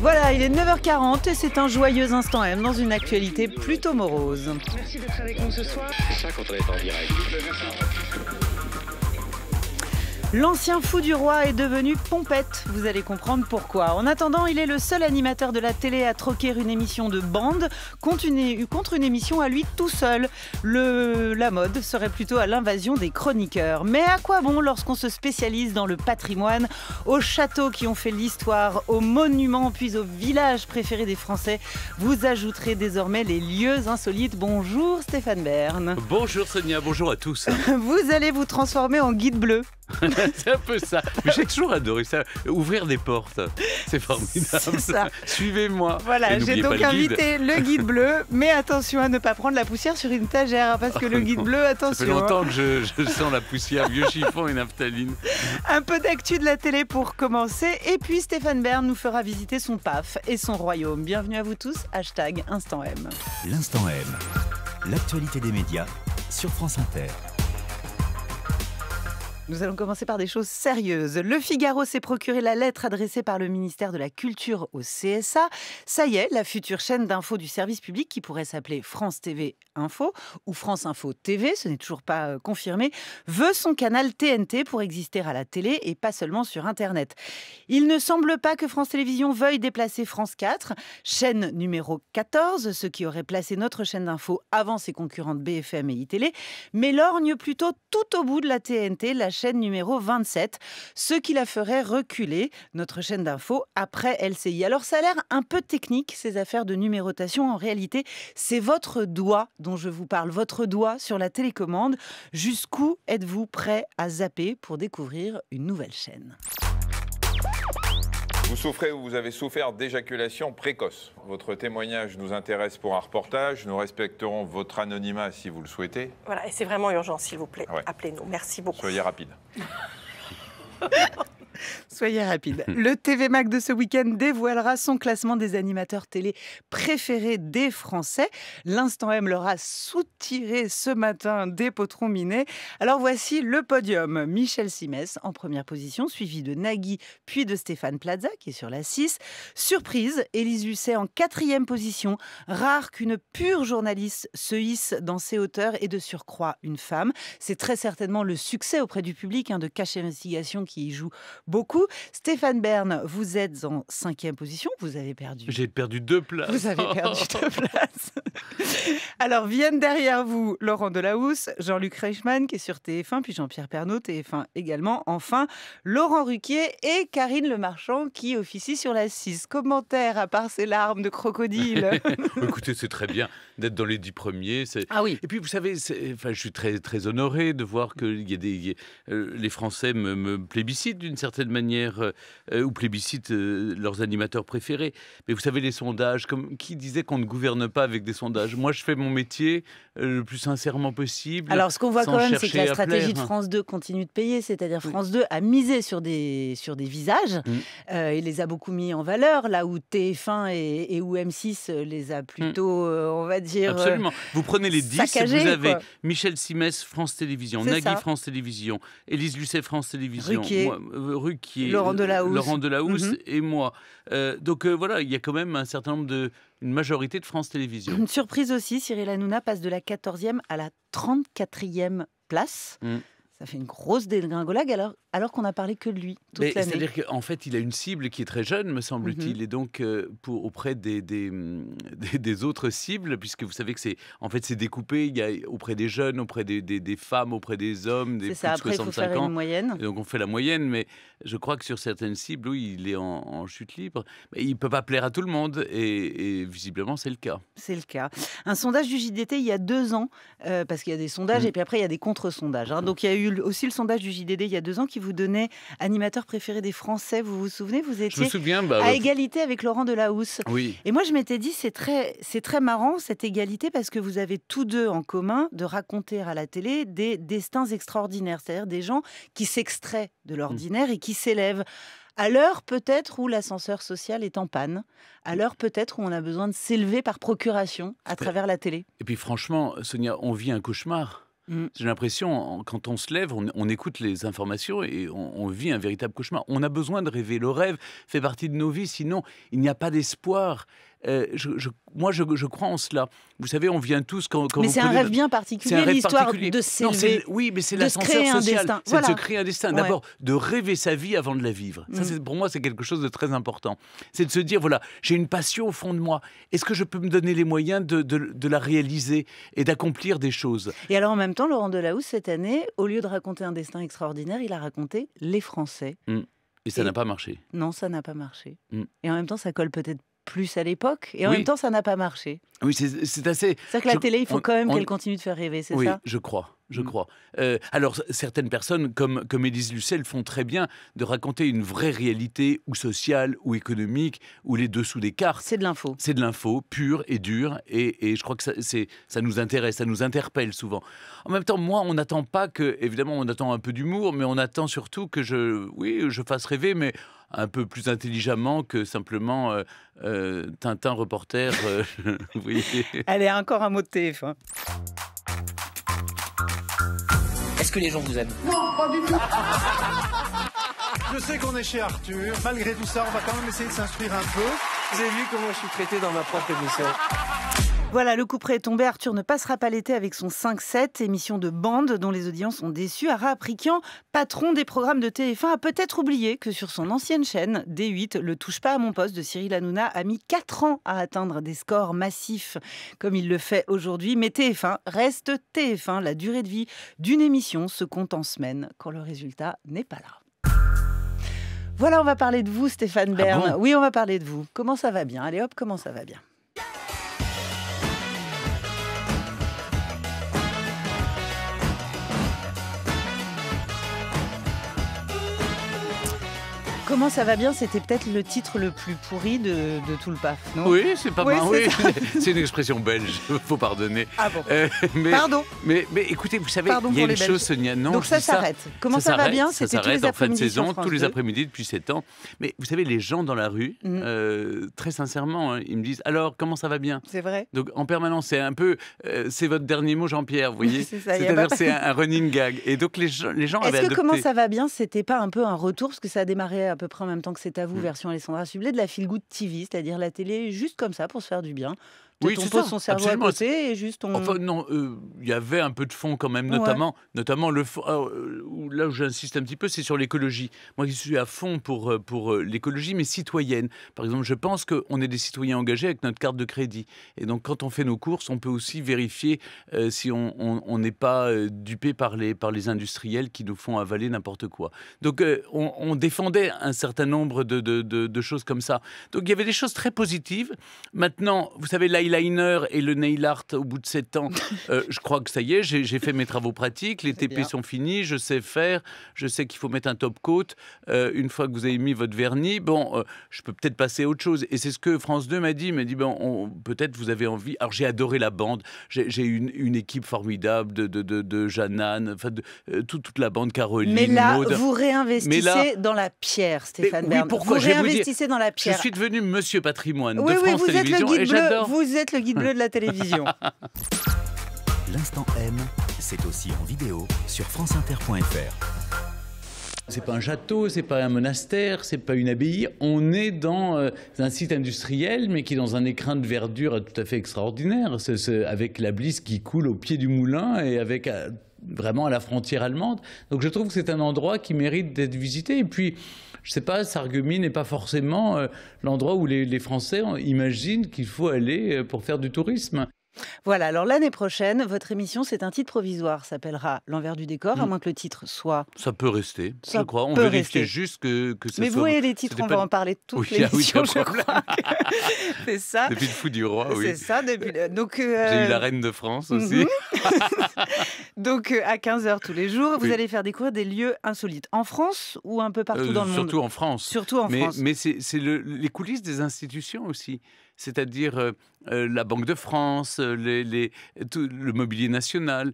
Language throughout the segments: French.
voilà, il est 9h40 et c'est un joyeux instant M dans une actualité plutôt morose. Merci d'être avec nous ce soir. C'est ça quand on est en direct. L'ancien fou du roi est devenu pompette. Vous allez comprendre pourquoi. En attendant, il est le seul animateur de la télé à troquer une émission de bande contre une, émission à lui tout seul. la mode serait plutôt à l'invasion des chroniqueurs. Mais à quoi bon lorsqu'on se spécialise dans le patrimoine, aux châteaux qui ont fait l'histoire, aux monuments, puis aux villages préférés des Français Vous ajouterez désormais les lieux insolites. Bonjour Stéphane Bern. Bonjour Sonia, bonjour à tous. Vous allez vous transformer en guide bleu. c'est un peu ça. j'ai toujours adoré ça. Ouvrir des portes, c'est formidable. ça. Suivez-moi. Voilà, j'ai donc invité le guide. bleu. Mais attention à ne pas prendre la poussière sur une tagère parce que le guide bleu, attention. Ça fait hein. longtemps que je, je, sens la poussière, vieux chiffon et naphtaline. Un peu d'actu de la télé pour commencer. Et puis Stéphane Bern nous fera visiter son PAF et son royaume. Bienvenue à vous tous. Hashtag Instant M. L'Instant M. L'actualité des médias sur France Inter. Nous allons commencer par des choses sérieuses. Le Figaro s'est procuré la lettre adressée par le ministère de la Culture au CSA. Ça y est, la future chaîne d'infos du service public, qui pourrait s'appeler France TV Info ou France Info TV, ce n'est toujours pas euh, confirmé, veut son canal TNT pour exister à la télé et pas seulement sur Internet. Il ne semble pas que France Télévisions veuille déplacer France 4, chaîne numéro 14, ce qui aurait placé notre chaîne d'infos avant ses concurrentes BFM et iTélé, mais lorgne plutôt tout au bout de la TNT, la chaîne numéro 27, ce qui la ferait reculer, notre chaîne d'infos, après LCI. Alors ça a l'air un peu technique, ces affaires de numérotation. En réalité, c'est votre doigt dont je vous parle, votre doigt sur la télécommande. Jusqu'où êtes-vous prêt à zapper pour découvrir une nouvelle chaîne vous souffrez ou vous avez souffert d'éjaculation précoce. Votre témoignage nous intéresse pour un reportage. Nous respecterons votre anonymat si vous le souhaitez. Voilà, et c'est vraiment urgent, s'il vous plaît. Appelez-nous. Merci beaucoup. Soyez rapide. Soyez rapide. Le TV Mac de ce week-end dévoilera son classement des animateurs télé préférés des Français. L'instant M leur a soutiré ce matin des potrons minés. Alors voici le podium. Michel Simès en première position, suivi de Nagui, puis de Stéphane Plaza qui est sur la 6. Surprise, Élise Husset en quatrième position. Rare qu'une pure journaliste se hisse dans ses hauteurs et de surcroît une femme. C'est très certainement le succès auprès du public hein, de Cache Investigation qui y joue beaucoup. Stéphane Bern, vous êtes en cinquième position. Vous avez perdu. J'ai perdu deux places. Vous avez perdu deux places. Alors viennent derrière vous Laurent Delahousse, Jean-Luc Reichmann qui est sur TF1, puis Jean-Pierre Pernaut, TF1 également. Enfin, Laurent Ruquier et Karine Le Marchand qui officie sur la 6. Commentaire à part ces larmes de crocodile. Écoutez, c'est très bien d'être dans les dix premiers. Ah oui. Et puis vous savez, enfin, je suis très très honoré de voir que y a des, euh, les Français me, me plébiscitent d'une certaine de manière, euh, euh, ou plébiscite euh, leurs animateurs préférés. Mais vous savez, les sondages, comme qui disait qu'on ne gouverne pas avec des sondages Moi, je fais mon métier le plus sincèrement possible. Alors, ce qu'on voit quand même, c'est que la stratégie de France 2 continue de payer, c'est-à-dire France 2 a misé sur des, sur des visages, mm. et les a beaucoup mis en valeur, là où TF1 et, et où M6 les a mm. plutôt, on va dire... Absolument. vous prenez les 10, vous avez Michel Simès, France Télévisions, Nagui, France Télévisions, Élise Lucet, France Télévisions, qui est Laurent Delahousse, la Housse mhm. et moi. Euh, donc euh, voilà, il y a quand même un certain nombre de. une majorité de France Télévisions. Une surprise aussi, Cyril Hanouna passe de la 14e à la 34e place. Mm. Ça fait une grosse dégringolade alors, alors qu'on n'a parlé que de lui toute l'année. C'est-à-dire qu'en fait, il a une cible qui est très jeune, me semble-t-il, mhm. et donc euh, pour, auprès mm, des des, autres cibles, puisque vous savez que c'est en fait c'est découpé, il y a auprès des jeunes, auprès des, femmes, auprès des hommes, des plus ça, de 65 ans. moyenne. donc on fait la moyenne, mais je crois que sur certaines cibles, oui, il est en, chute libre. Mais il ne peut pas plaire à tout le monde, et, visiblement c'est le cas. C'est le cas. Un sondage du JDT il y a deux ans, euh, parce qu'il y a des sondages mmh. et puis après il y a des contre-sondages. Hein. Mmh. Donc il y a eu aussi le sondage du JDD il y a deux ans qui vous donnait animateur préféré des Français. Vous vous souvenez Vous étiez bah, à égalité avec Laurent Delahousse. Oui. Et moi, je m'étais dit, c'est très, c'est très marrant cette égalité parce que vous avez tous deux en commun de raconter à la télé des destins extraordinaires, c'est-à-dire des gens qui s'extraient de mm. l'ordinaire et qui s'élèvent à l'heure peut-être où l'ascenseur social est en panne, à l'heure peut-être où on a besoin de s'élever par procuration à travers la télé. Et puis franchement, Sonia, on vit un cauchemar. Mm. J'ai l'impression, quand on se lève, on, écoute les informations et on, vit un véritable cauchemar. On a besoin de rêver. Le rêve fait partie de nos vies, sinon il n'y a pas d'espoir. Euh, je, moi, je, crois en cela. Vous savez, on vient tous quand, quand Mais c'est un rêve bien particulier, l'histoire de s'élever, oui, mais c'est l'ascenseur c'est de se créer un destin. D'abord, de rêver sa vie avant de la vivre. Ça, mm. pour moi, c'est quelque chose de très important. C'est de se dire, voilà, j'ai une passion au fond de moi. Est-ce que je peux me donner les moyens de, la réaliser et d'accomplir des choses Et alors, en même temps, Laurent Delahousse, cette année, au lieu de raconter un destin extraordinaire, il a raconté les Français. Mm. Et ça n'a pas marché. Non, ça n'a pas marché. Mm. Et en même temps, ça colle peut-être plus à l'époque, et en même temps, ça n'a pas marché. Oui, c'est assez. cest à que la télé, il faut quand même qu'elle continue de faire rêver, c'est ça Oui, je crois je mm. crois. Euh, alors, certaines personnes, comme, comme Élise Lucel, font très bien de raconter une vraie réalité, ou sociale, ou économique, ou les dessous des cartes. C'est de l'info. C'est de l'info, pure et dure, et, et je crois que ça, ça nous intéresse, ça nous interpelle souvent. En même temps, moi, on n'attend pas que, évidemment, on attend un peu d'humour, mais on attend surtout que je, oui, je fasse rêver, mais un peu plus intelligemment que simplement euh, euh, Tintin reporter. Elle est Allez, encore un mot de tf est-ce que les gens vous aiment Non, pas du tout. Je sais qu'on est chez Arthur. Malgré tout ça, on va quand même essayer de s'instruire un peu. Vous avez vu comment je suis traité dans ma propre émission. Voilà, le coup près est tombé. Arthur ne passera pas l'été avec son 5-7, émission de bande dont les audiences sont déçu. Ara Aprikian, patron des programmes de TF1, a peut-être oublié que sur son ancienne chaîne, D8, le touche pas à mon poste de Cyril Hanouna a mis 4 ans à atteindre des scores massifs comme il le fait aujourd'hui. Mais TF1 reste TF1. La durée de vie d'une émission se compte en semaines quand le résultat n'est pas là. Voilà, on va parler de vous, Stéphane ah Bern. oui, on va parler de vous. Comment ça va bien Allez hop, comment ça va bien comment ça va bien, c'était peut-être le titre le plus pourri de, tout le PAF, non Oui, c'est pas mal. c'est une expression belge, faut pardonner. Ah euh, mais, Pardon. Mais, écoutez, vous savez, il y a une chose, Sonia. Non, Donc ça s'arrête. Comment ça, va bien C'était tous les en fin de saison, tous les après-midi depuis sept ans. Mais vous savez, les gens dans la rue, mm. euh, très sincèrement, hein, ils me disent alors comment ça va bien C'est vrai. Donc en permanence, c'est un peu, euh, c'est votre dernier mot, Jean-Pierre, vous voyez C'est-à-dire c'est un, running gag. Et donc les gens, les gens Est-ce que comment ça va bien C'était pas un peu un retour parce que ça a démarré à peu en même temps que c'est à vous, mm. version Alessandra Sublet, de la feel good TV, c'est-à-dire la télé juste comme ça pour se faire du bien, oui, on ça, absolument. à côté et juste on. Enfin, non, euh, il y avait un peu de fond quand même, notamment, notamment le ah, euh, là où j'insiste un petit peu, c'est sur l'écologie. Moi, je suis à fond pour, euh, pour l'écologie, mais citoyenne. Par exemple, je pense qu'on est des citoyens engagés avec notre carte de crédit. Et donc, quand on fait nos courses, on peut aussi vérifier si on n'est pas dupé par les, par les industriels qui nous font avaler n'importe quoi. Donc, on, défendait un certain nombre de, de, de choses comme ça. Donc, il y avait des choses très positives. Maintenant, vous savez, là, Liner et le nail art au bout de 7 ans, euh, je crois que ça y est, j'ai fait mes travaux pratiques, les TP sont finis, je sais faire, je sais qu'il faut mettre un top coat. Euh, une fois que vous avez mis votre vernis, bon, euh, je peux peut-être passer à autre chose. Et c'est ce que France 2 m'a dit, m'a dit, ben, peut-être vous avez envie. Alors j'ai adoré la bande, j'ai une, une, équipe formidable de, de, de, de enfin de, toute, toute la bande Caroline. Mais là, vous réinvestissez dans la pierre, Stéphane mais, pourquoi Vous réinvestissez dans la pierre. Je suis devenu monsieur patrimoine oui, de oui, France vous êtes le guide et j'adore. Vous vous êtes le guide bleu de la télévision. L'instant M, c'est aussi en vidéo sur franceinter.fr. C'est pas un château, c'est pas un monastère, c'est pas une abbaye. On est dans euh, un site industriel, mais qui est dans un écrin de verdure tout à fait extraordinaire, avec la Blisse qui coule au pied du moulin et avec euh, vraiment à la frontière allemande. Donc je trouve que c'est un endroit qui mérite d'être visité. Et puis, je sais pas, Sarreguemines n'est pas forcément euh, l'endroit où les Français imaginent qu'il faut aller pour faire du tourisme. Voilà, alors l'année prochaine, votre émission, c'est un titre provisoire, s'appellera L'envers du décor, à hmm. moins que le titre soit. Ça peut rester, je crois. On vérifie juste que, Mais vous voyez les titres, on va en parler toutes les ah émissions, je crois. c'est ça. Depuis le fou du roi, oui. C'est ça, depuis. Euh, J'ai eu la reine de France aussi. Mhm. Donc euh, à 15h tous les jours, vous allez faire découvrir des lieux insolites en France ou un peu partout euh, dans le monde. Surtout en France. Surtout en France. Mais c'est les coulisses des institutions aussi c'est-à-dire euh, euh, la Banque de France, euh, les, le mobilier national,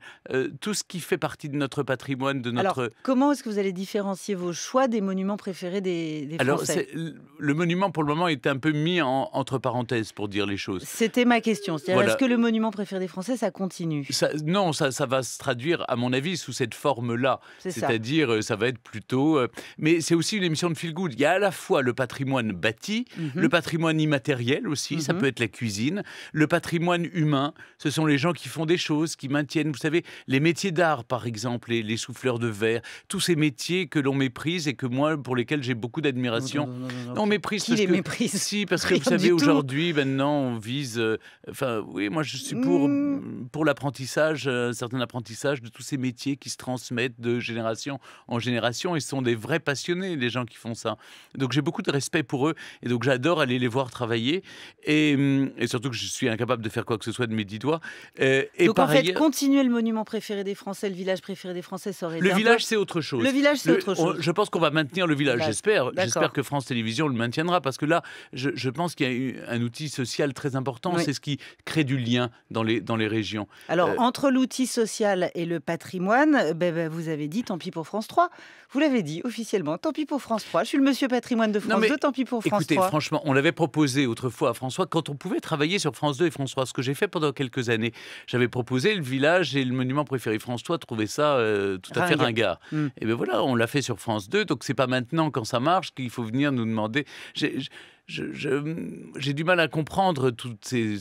tout ce qui fait partie de notre patrimoine, de notre... Alors, comment est-ce que vous allez différencier vos choix des monuments préférés des, Français Alors, le monument, pour le moment, est un peu mis entre parenthèses, pour dire les choses. C'était ma question. Est-ce que le monument préféré des Français, ça continue Non, ça, ça va se traduire, à mon avis, sous cette forme-là. C'est-à-dire, ça va être plutôt... mais c'est aussi une émission de feel-good. Il y a à la fois le patrimoine bâti, mhm. le patrimoine immatériel aussi, ça mmh peut être la cuisine. Le patrimoine humain, ce sont les gens qui font des choses, qui maintiennent, vous savez, les métiers d'art par exemple, les, les, souffleurs de verre, tous ces métiers que l'on méprise et que moi, pour lesquels j'ai beaucoup d'admiration. Non, méprise. parce que vous savez, aujourd'hui, maintenant, on vise. Euh, enfin, oui, moi je suis pour, mmh. pour l'apprentissage, euh, un certain apprentissage de tous ces métiers qui se transmettent de génération en génération. Ils sont des vrais passionnés, les gens qui font ça. Donc j'ai beaucoup de respect pour eux et donc j'adore aller les voir travailler. Mm, et, surtout que je suis incapable de faire quoi que ce soit de mes dix doigts. Euh, et Donc en fait, continuer le monument préféré des Français, le village préféré des Français, ça Le village, c'est autre chose. Le village, c'est autre chose. je pense qu'on va maintenir le village, j'espère. J'espère que France Télévisions le maintiendra parce que là, je, pense qu'il y a eu un outil social très important. C'est ce qui crée du lien dans les, dans les régions. Alors, euh, entre l'outil social et le patrimoine, eh ben, ben, vous avez dit tant pis pour France 3. Vous l'avez dit officiellement, tant pis pour France 3. Je suis le monsieur patrimoine de France non, 2, tant pis pour France 3. Écoutez, franchement, on l'avait proposé autrefois à France François, quand on pouvait travailler sur France 2 et François, ce que j'ai fait pendant quelques années, j'avais proposé le village et le monument préféré. François trouvait ça euh, tout à fait ringard. Hmm. Et bien voilà, on l'a fait sur France 2, donc c'est pas maintenant quand ça marche qu'il faut venir nous demander j'ai du mal à comprendre toutes ces,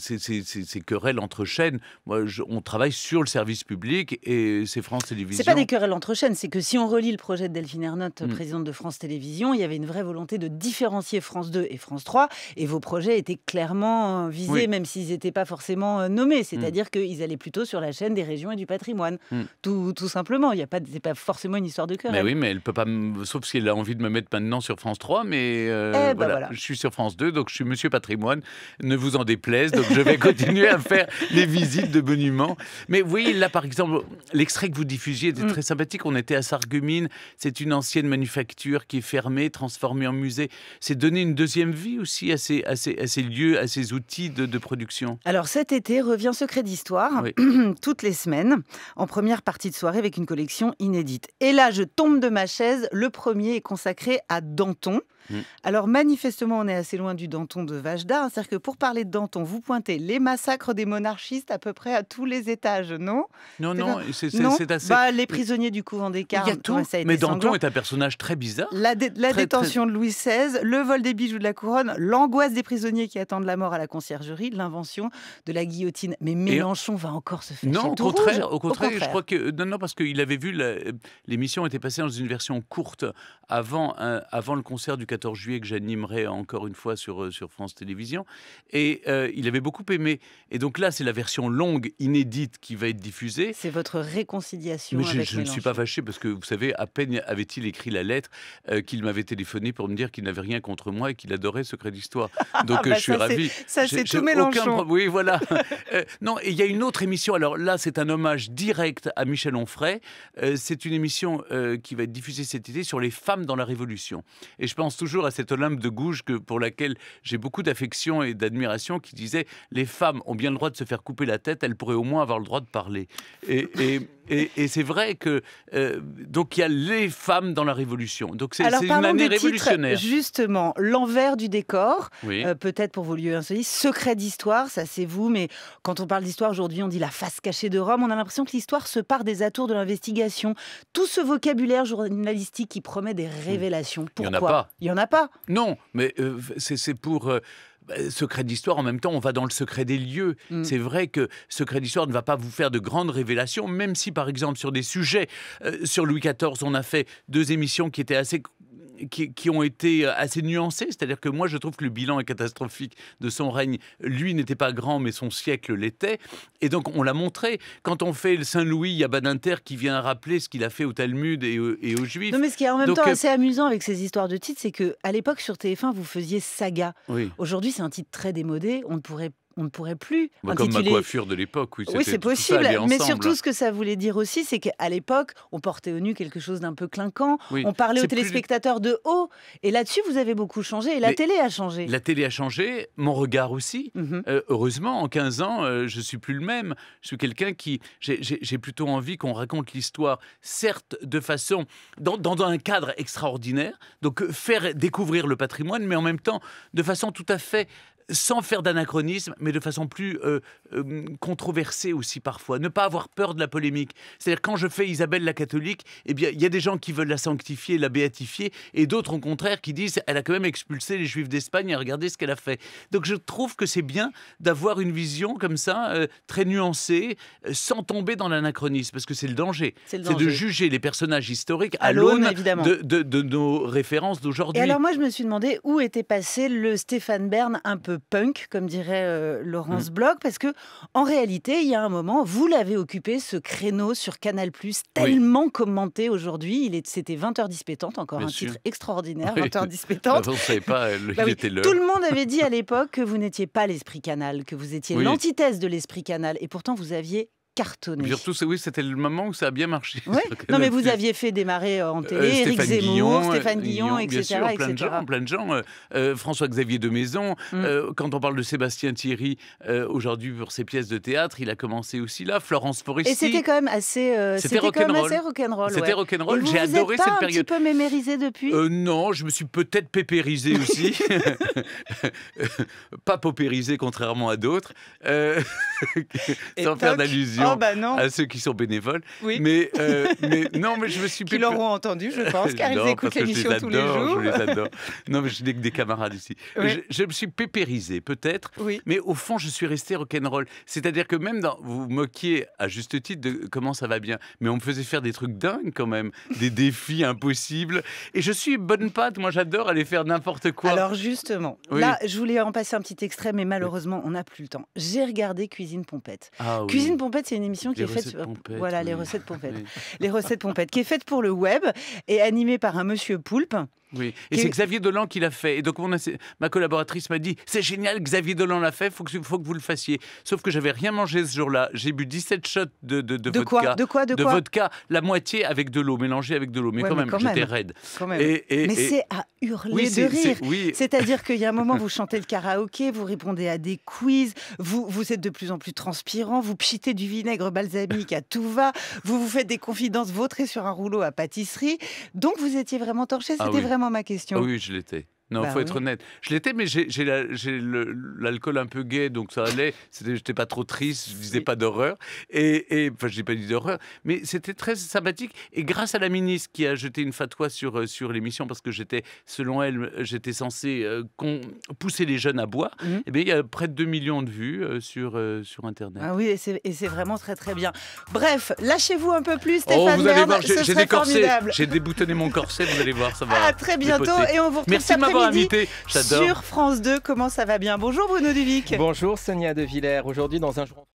querelles entre chaînes. Moi, on travaille sur le service public et c'est France Télévisions. C'est pas des querelles entre chaînes, c'est que si on relit le projet de Delphine Ernotte, mm. présidente de France Télévisions, il y avait une vraie volonté de différencier France 2 et France 3, et vos projets étaient clairement euh, visés, même s'ils n'étaient pas forcément euh, nommés. C'est-à-dire mm. qu'ils allaient plutôt sur la chaîne des régions et du patrimoine, mm. tout, tout, simplement. Il y a pas, pas forcément une histoire de querelle. Mais oui, mais elle peut pas, sauf si elle a envie de me mettre maintenant sur France 3, mais euh, eh ben je suis sur France donc je suis monsieur patrimoine, ne vous en déplaise, donc je vais continuer à faire les visites de monuments. Mais vous voyez, là par exemple, l'extrait que vous diffusiez était mm. très sympathique, on était à Sargumine, c'est une ancienne manufacture qui est fermée, transformée en musée. C'est donner une deuxième vie aussi à ces, lieux, à ces outils de, production. Alors cet été revient Secret d'Histoire, toutes les semaines, en première partie de soirée avec une collection inédite. Et là, je tombe de ma chaise, le premier est consacré à Danton. Mm. Alors manifestement, on est assez loin du Danton de Vajda. C'est-à-dire que pour parler de Danton, vous pointez les massacres des monarchistes à peu près à tous les étages, non Non, non, c'est assez... Bah, les prisonniers du couvent des Carmes, tout, mais Danton est un personnage très bizarre. La, détention de Louis XVI, le vol des bijoux de la couronne, l'angoisse des prisonniers qui attendent la mort à la conciergerie, l'invention de la guillotine. Mais Mélenchon va encore se faire Non, au contraire, au contraire, je crois que... Non, non, parce qu'il avait vu... Euh, l'émission était passée dans une version courte avant, euh, avant le concert du 14 juillet que j'animerai encore une fois sur, euh, sur France Télévisions. Et euh, il avait beaucoup aimé. Et donc là, c'est la version longue, inédite, qui va être diffusée. C'est votre réconciliation. je, ne suis pas fâché parce que vous savez, à peine avait-il écrit la lettre euh, qu'il m'avait téléphoné pour me dire qu'il n'avait rien contre moi et qu'il adorait Secret d'Histoire. Donc ah bah je suis ravi. Ça, c'est tout Mélenchon. Oui, voilà. non, et il y a une autre émission. Alors là, c'est un hommage direct à Michel Onfray. c'est une émission qui va être diffusée cet été sur les femmes dans la Révolution. Et je pense toujours à cette Olympe de gouge que, pour laquelle j'ai beaucoup d'affection et d'admiration, qui disait les femmes ont bien le droit de se faire couper la tête, elles pourraient au moins avoir le droit de parler. Et, c'est vrai que euh, donc il y a les femmes dans la Révolution. Donc c'est une année révolutionnaire. justement, l'envers du décor. Euh, peut-être pour vos lieux insolites, secret d'histoire, ça c'est vous. Mais quand on parle d'histoire aujourd'hui, on dit la face cachée de Rome. On a l'impression que l'histoire se part des atours de l'investigation. Tout ce vocabulaire journalistique qui promet des hmm. révélations. Pourquoi Il n'y en a pas. Il y en a pas. Non, mais euh, c'est pour bah, secret d'histoire, en même temps, on va dans le secret des lieux. Mm. C'est vrai que secret d'histoire ne va pas vous faire de grandes révélations, même si, par exemple, sur des sujets, euh, sur Louis XIV, on a fait deux émissions qui étaient assez qui, ont été euh, assez nuancés, C'est-à-dire que moi, je trouve que le bilan est catastrophique de son règne. Lui n'était pas grand, mais son siècle l'était. Et donc, on l'a montré. Quand on fait le Saint-Louis, il y a Badinter qui vient rappeler ce qu'il a fait au Talmud et, aux Juifs. Non, mais ce qui est en même temps euh, assez amusant avec ces histoires de titres, c'est que à l'époque, sur TF1, vous faisiez saga. Aujourd'hui, c'est un titre très démodé. On ne pourrait on ne pourrait plus. Bah, comme ma coiffure de l'époque, oui. Oui, c'est possible. mais surtout, ce que ça voulait dire aussi, c'est qu'à l'époque, on portait au nu quelque chose d'un peu clinquant. On parlait aux téléspectateurs de haut. Et là-dessus, vous avez beaucoup changé. Et la télé a changé. La télé a changé, mon regard aussi. Mm-hmm. Euh, heureusement, en 15 ans, euh, je suis plus le même. Je suis quelqu'un qui. J'ai plutôt envie qu'on raconte l'histoire, certes, de façon. Dans, dans un cadre extraordinaire. Donc, euh, faire découvrir le patrimoine, mais en même temps, de façon tout à fait sans faire d'anachronisme, mais de façon plus euh, euh, controversée aussi parfois. Ne pas avoir peur de la polémique. C'est-à-dire, quand je fais Isabelle la catholique, eh bien, il y a des gens qui veulent la sanctifier, la béatifier, et d'autres, au contraire, qui disent elle a quand même expulsé les juifs d'Espagne et regardez ce qu'elle a fait. Donc, je trouve que c'est bien d'avoir une vision comme ça, euh, très nuancée, sans tomber dans l'anachronisme, parce que c'est le danger. C'est de juger les personnages historiques à, l'aune de, de, nos références d'aujourd'hui. alors, moi, je me suis demandé où était passé le Stéphane Bern un peu punk, comme dirait euh, Laurence mm. Bloch, parce que en réalité, il y a un moment, vous l'avez occupé ce créneau sur Canal+, tellement commenté aujourd'hui. Il est, c'était 20h dispétante, encore un titre extraordinaire, 20h dispétante. pas, euh, bah Tout le monde avait dit à l'époque que vous n'étiez pas l'esprit Canal, que vous étiez l'antithèse de l'esprit Canal, et pourtant vous aviez cartonner Surtout, oui, c'était le moment où ça a bien marché. non, mais vous aviez fait démarrer euh, en euh, télé Éric Zemmour, euh, Stéphane Guillon, etc. Sûr, plein, De gens, plein de gens. François-Xavier de Maison. Mm. quand on parle de Sébastien Thierry, aujourd'hui, pour ses pièces de théâtre, il a commencé aussi là. Florence Foresti. Et c'était quand même assez c'était rock'n'roll. C'était rock'n'roll. J'ai adoré cette période. Vous un petit peu mémérisé depuis Non, je me suis peut-être pépérisé aussi. pas paupérisé, contrairement à d'autres. sans faire d'allusion. Oh, bah non. à ceux qui sont bénévoles. Oui. Mais, euh, non, mais je me suis. Qui l'auront entendu, je pense, car non, ils écoutent l'émission tous les jours. Je les adore. Non, mais je n'ai que des camarades ici. Je, me suis pépérisé, peut-être. Oui. Mais au fond, je suis resté rock'n'roll. C'est-à-dire que même dans, vous moquiez à juste titre de comment ça va bien, mais on me faisait faire des trucs dingues quand même, des défis impossibles. Et je suis bonne patte. Moi, j'adore aller faire n'importe quoi. Alors justement, là, je voulais en passer un petit extrait, mais malheureusement, on n'a plus le temps. J'ai regardé Cuisine Pompette. Ah Cuisine Pompette, c'est une émission qui est faite. sur euh, voilà, les recettes pompettes. Les recettes pompettes, qui est faite pour le web et animée par un monsieur Poulpe. Oui, et c'est Xavier Dolan qui l'a fait. Et donc mon, ma collaboratrice m'a dit c'est génial, Xavier Dolan l'a fait, faut que faut que vous le fassiez. Sauf que j'avais rien mangé ce jour-là. J'ai bu 17 shots de, de, de, de quoi de quoi de, de quoi vodka, la moitié avec de l'eau, mélangée avec de l'eau. Mais, quand, même, j'étais raide. mais c'est à hurler de rire. C'est-à-dire qu'il y a un moment vous chantez le karaoké, vous répondez à des quiz, vous vous êtes de plus en plus transpirant, vous pchitez du vinaigre balsamique à tout va, vous vous faites des confidences vautrées sur un rouleau à pâtisserie. Donc vous étiez vraiment torché, ah c'était vraiment ma question. Ah oui, je l'étais. Non, il bah faut être honnête. Je l'étais, mais j'ai l'alcool un peu gai, donc ça allait. n'étais pas trop triste, je disais pas d'horreur. Et, enfin, je n'ai pas dit d'horreur, mais c'était très sympathique. Et grâce à la ministre qui a jeté une fatwa sur, euh, sur l'émission, parce que j'étais, selon elle, j'étais censé euh, pousser les jeunes à boire, mmh. et eh il y a près de 2 millions de vues euh, sur, sur Internet. Ah oui, et c'est vraiment très, très bien. Bref, lâchez-vous un peu plus, oh, Stéphane. Oh, j'ai déboutonné mon corset, vous allez voir, ça va. À très bientôt, et on vous retrouve Merci invité. J'adore. Sur France 2, comment ça va bien Bonjour Bruno Duvic. Bonjour Sonia De Villers. Aujourd'hui, dans un jour.